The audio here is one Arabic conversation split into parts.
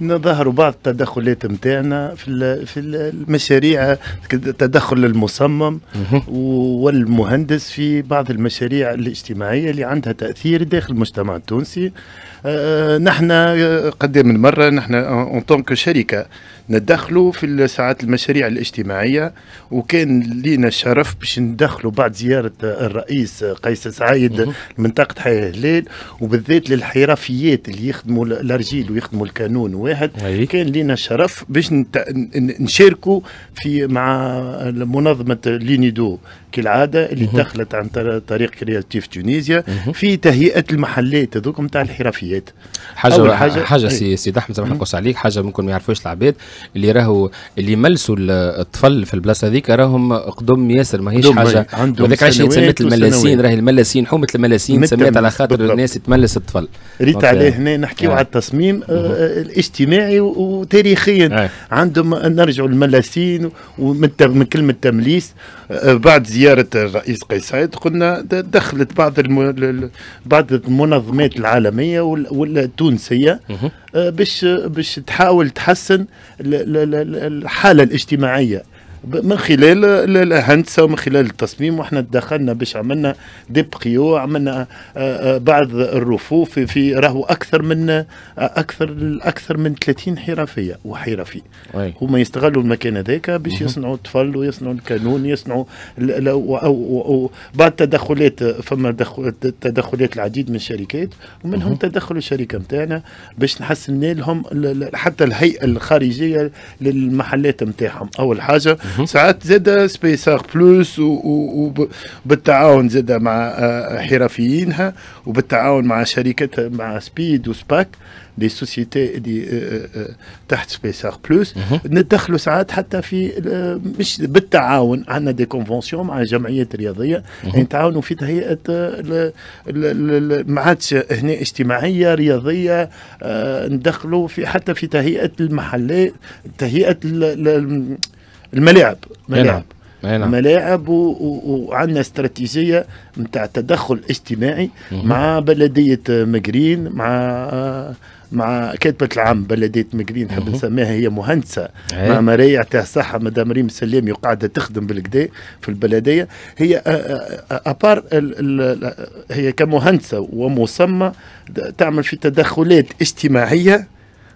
نظهروا بعض التدخلات نتاعنا في في المشاريع تدخل المصمم والمهندس في بعض المشاريع الاجتماعيه اللي عندها تاثير داخل المجتمع التونسي آه، آه، نحن آه، قدام من مره نحن اون طونك شركه ندخلوا في ساعات المشاريع الاجتماعيه وكان لينا الشرف باش ندخلوا بعد زياره الرئيس قيس سعيد لمنطقه حي هلال وبالذات للحرفيات اللي يخدموا الارجيل ويخدموا الكانون واحد أيه. كان لينا الشرف باش نت... نشاركوا في مع منظمه لينيدو كالعاده اللي دخلت عن طريق كرياتيف تونيزيا في تهيئه المحلات هذوك نتاع الحرفيات حاجه حاجه حاجه إيه. سي سي احمد سامحني نقص عليك حاجه ممكن ما يعرفوش العباد اللي راهو اللي ملسوا الطفل في البلاصه هذيك راهم قدم ياسر ماهيش حاجه هذاك علاش تسميت الملاسين راهي الملاسين حومه الملاسين سميت على خاطر الناس تملس الطفل ريت عليه هنا نحكيو آه. على التصميم اجتماعي وتاريخيا أي. آه. عندهم نرجعوا للملاسين ومن كلمه تمليس آه، بعد زياره الرئيس قيس سعيد قلنا دخلت بعض الم... بعض المنظمات العالميه والتونسيه آه، باش باش تحاول تحسن الحاله الاجتماعيه من خلال الهندسه ومن خلال التصميم وحنا تدخلنا باش عملنا دي بريو عملنا آه، آه، بعض الرفوف في راهو اكثر من آه، اكثر اكثر من 30 حرفيه وحرفي هما يستغلوا المكان هذاك باش يصنعوا الطفل ويصنعوا الكانون يصنعوا بعض التدخلات فما تدخلات العديد من الشركات ومنهم تدخل الشركه نتاعنا باش نحسن لهم حتى الهيئه الخارجيه للمحلات نتاعهم اول حاجه Mhm. ساعات زاد سبيسار بلوس وبالتعاون زاد مع آه، حرفيينها وبالتعاون مع شركه مع سبيد وسباك دي سوسيتي اللي آه، آه، تحت سبيسار بلوس mhm. ندخلوا ساعات حتى في مش بالتعاون عندنا دي كونفونسيون مع جمعيات رياضيه نتعاونوا mhm. في تهيئه ما عادش هنا اجتماعيه رياضيه ندخلوا في حتى في تهيئه المحلات تهيئه الملاعب ملاعب نعم. ملاعب وعندنا استراتيجيه نتاع تدخل اجتماعي مع بلديه مقرين مع مع كاتبة العام بلدية مقرين نحب نسميها هي مهندسة إيه. مع معمارية تاع الصحة مدام ريم سلامي وقاعدة تخدم بالكدا في البلدية هي أبار هي كمهندسة ومصممة تعمل في تدخلات اجتماعية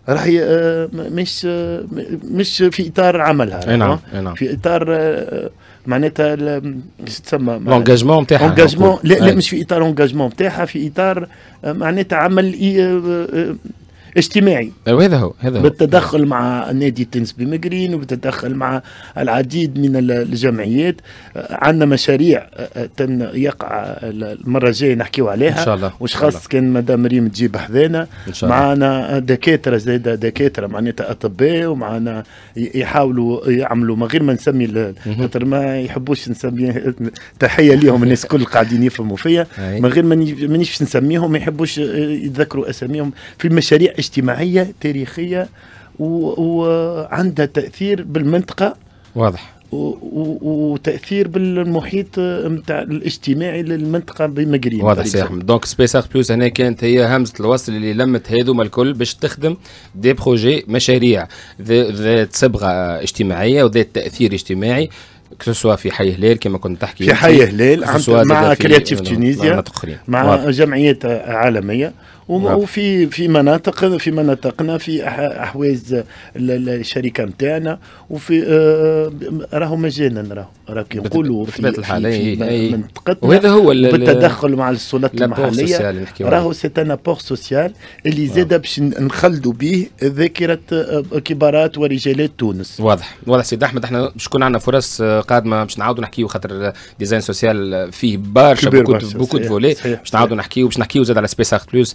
راح آه، مش آه، مش في اطار عملها نعم، اي نعم في اطار آه، معناتها شو تسمى لونجاجمون نتاعها لونجاجمون لا لا مش في اطار لونجاجمون نتاعها في اطار معناتها عمل اجتماعي وهذا أيوة، هو هذا هو بالتدخل مع نادي التنس بمجرين وبالتدخل مع العديد من الجمعيات آه، عندنا مشاريع آه، آه، تن يقع المره الجايه نحكيو عليها ان شاء الله وش خاص كان مدام ريم تجيب حذانا معنا دكاتره زيد دكاتره معناتها اطباء ومعنا يحاولوا يعملوا من غير ما نسمي خاطر ما يحبوش نسمي تحيه ليهم الناس الكل قاعدين يفهموا فيا من غير ما مانيش نسميهم ما يحبوش يتذكروا اساميهم في مشاريع اجتماعيه تاريخيه وعندها تاثير بالمنطقه واضح وتاثير بالمحيط نتاع الاجتماعي للمنطقه بمقريب واضح سي احمد دونك سبيس اخ بلوس هنا كانت هي همزه الوصل اللي لمت هذوما الكل باش تخدم دي بروجي مشاريع ذات صبغه اجتماعيه وذات تاثير اجتماعي كسوا في حي هلال كما كنت تحكي في حي هلال مع كرياتيف تونيزيا مع جمعيات عالميه نعم. وفي في مناطق في مناطقنا في احواز الشركه نتاعنا وفي آه، راهو مجانا راهو راهو يقولوا في, في, في, في منطقتنا وهذا هو بالتدخل مع السلطات المحليه راهو سي ان ابور سوسيال اللي نعم. زاد باش نخلدوا به ذاكره آه، كبارات ورجالات تونس واضح واضح سيد احمد احنا باش عندنا فرص آه، قادمه باش نعاودوا نحكيو خاطر ديزاين سوسيال فيه برشا بوكو بوكو فولي باش نعاودوا نحكيو باش نحكيو زاد على سبيس بلوس